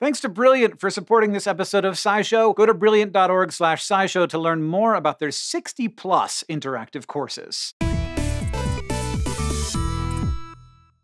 Thanks to Brilliant for supporting this episode of SciShow. Go to brilliant.org slash SciShow to learn more about their 60 plus interactive courses.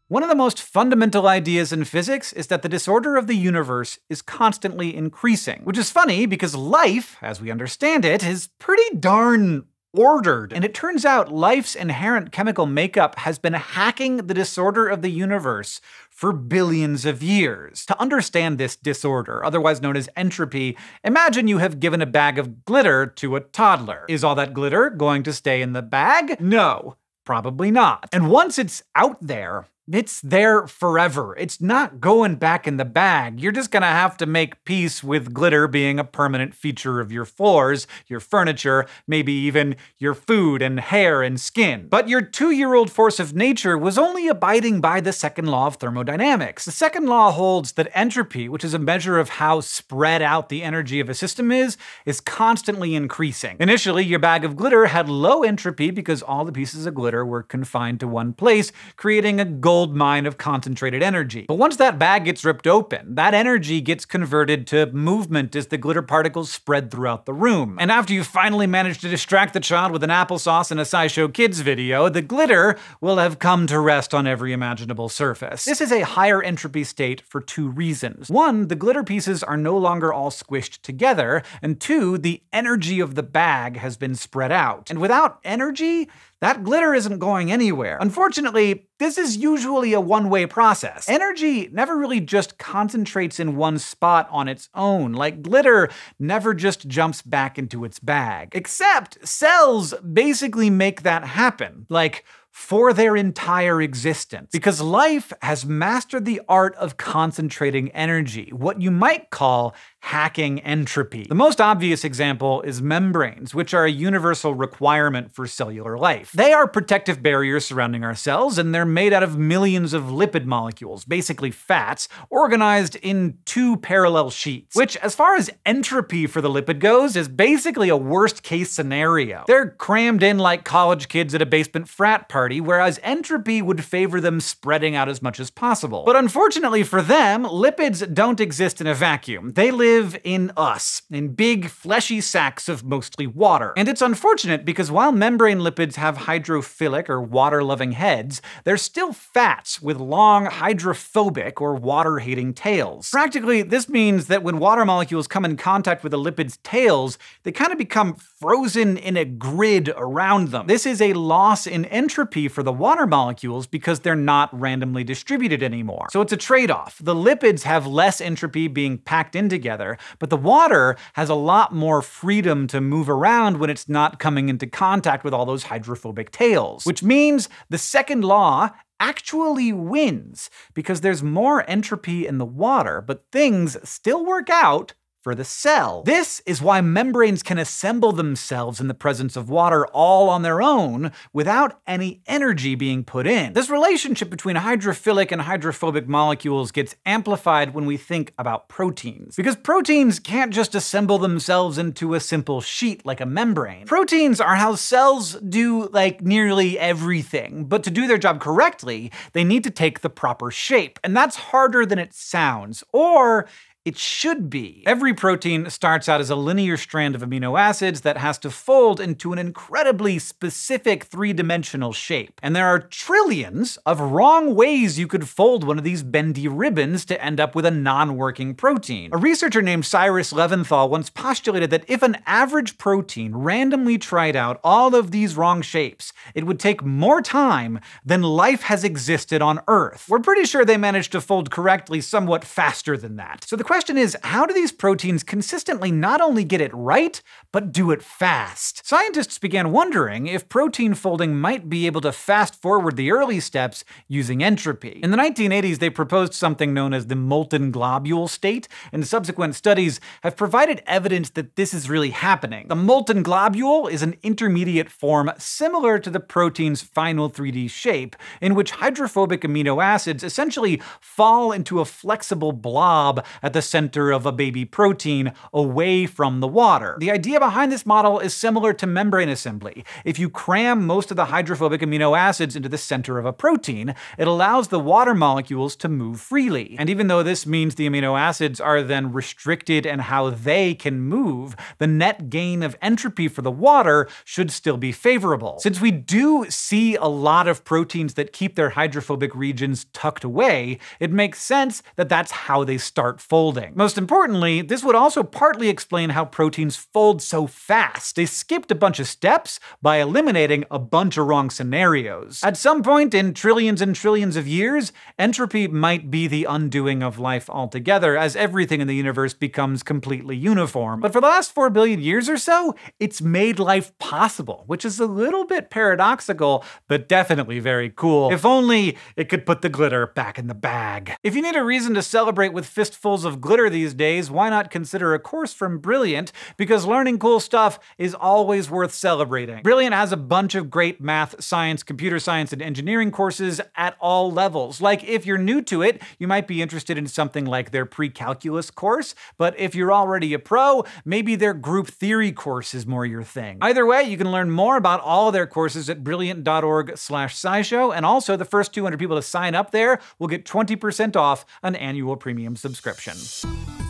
One of the most fundamental ideas in physics is that the disorder of the universe is constantly increasing, which is funny because life, as we understand it, is pretty darn ordered. And it turns out life's inherent chemical makeup has been hacking the disorder of the universe for billions of years. To understand this disorder, otherwise known as entropy, imagine you have given a bag of glitter to a toddler. Is all that glitter going to stay in the bag? No. Probably not. And once it's out there, it's there forever. It's not going back in the bag. You're just going to have to make peace with glitter being a permanent feature of your floors, your furniture, maybe even your food and hair and skin. But your two year old force of nature was only abiding by the second law of thermodynamics. The second law holds that entropy, which is a measure of how spread out the energy of a system is, is constantly increasing. Initially, your bag of glitter had low entropy because all the pieces of glitter were confined to one place, creating a gold mine of concentrated energy. But once that bag gets ripped open, that energy gets converted to movement as the glitter particles spread throughout the room. And after you finally manage to distract the child with an applesauce and a SciShow Kids video, the glitter will have come to rest on every imaginable surface. This is a higher entropy state for two reasons. One, the glitter pieces are no longer all squished together, and two, the energy of the bag has been spread out. And without energy, that glitter isn't going anywhere. Unfortunately, this is usually a one-way process. Energy never really just concentrates in one spot on its own, like glitter never just jumps back into its bag. Except cells basically make that happen. Like, for their entire existence. Because life has mastered the art of concentrating energy, what you might call hacking entropy. The most obvious example is membranes, which are a universal requirement for cellular life. They are protective barriers surrounding our cells, and they're made out of millions of lipid molecules, basically fats, organized in two parallel sheets, which, as far as entropy for the lipid goes, is basically a worst-case scenario. They're crammed in like college kids at a basement frat party, whereas entropy would favor them spreading out as much as possible. But unfortunately for them, lipids don't exist in a vacuum. They live live in us, in big fleshy sacks of mostly water. And it's unfortunate because while membrane lipids have hydrophilic or water-loving heads, they're still fats with long hydrophobic or water-hating tails. Practically, this means that when water molecules come in contact with a lipid's tails, they kind of become frozen in a grid around them. This is a loss in entropy for the water molecules because they're not randomly distributed anymore. So it's a trade-off. The lipids have less entropy being packed in together, together. But the water has a lot more freedom to move around when it's not coming into contact with all those hydrophobic tails, which means the second law actually wins because there's more entropy in the water, but things still work out for the cell. This is why membranes can assemble themselves in the presence of water all on their own without any energy being put in. This relationship between hydrophilic and hydrophobic molecules gets amplified when we think about proteins. Because proteins can't just assemble themselves into a simple sheet like a membrane. Proteins are how cells do like nearly everything, but to do their job correctly, they need to take the proper shape. And that's harder than it sounds, or it should be. Every protein starts out as a linear strand of amino acids that has to fold into an incredibly specific three-dimensional shape. And there are trillions of wrong ways you could fold one of these bendy ribbons to end up with a non-working protein. A researcher named Cyrus Leventhal once postulated that if an average protein randomly tried out all of these wrong shapes, it would take more time than life has existed on Earth. We're pretty sure they managed to fold correctly somewhat faster than that. So the question is, how do these proteins consistently not only get it right, but do it fast? Scientists began wondering if protein folding might be able to fast forward the early steps using entropy. In the 1980s, they proposed something known as the molten globule state, and subsequent studies have provided evidence that this is really happening. The molten globule is an intermediate form similar to the protein's final 3D shape, in which hydrophobic amino acids essentially fall into a flexible blob at the center of a baby protein away from the water. The idea behind this model is similar to membrane assembly. If you cram most of the hydrophobic amino acids into the center of a protein, it allows the water molecules to move freely. And even though this means the amino acids are then restricted in how they can move, the net gain of entropy for the water should still be favorable. Since we do see a lot of proteins that keep their hydrophobic regions tucked away, it makes sense that that's how they start folding folding. Most importantly, this would also partly explain how proteins fold so fast. They skipped a bunch of steps by eliminating a bunch of wrong scenarios. At some point in trillions and trillions of years, entropy might be the undoing of life altogether, as everything in the universe becomes completely uniform. But for the last 4 billion years or so, it's made life possible, which is a little bit paradoxical, but definitely very cool. If only it could put the glitter back in the bag. If you need a reason to celebrate with fistfuls of glitter these days, why not consider a course from Brilliant? Because learning cool stuff is always worth celebrating. Brilliant has a bunch of great math, science, computer science, and engineering courses at all levels. Like, if you're new to it, you might be interested in something like their pre-calculus course, but if you're already a pro, maybe their group theory course is more your thing. Either way, you can learn more about all their courses at brilliant.org slash scishow, and also the first 200 people to sign up there will get 20% off an annual premium subscription you.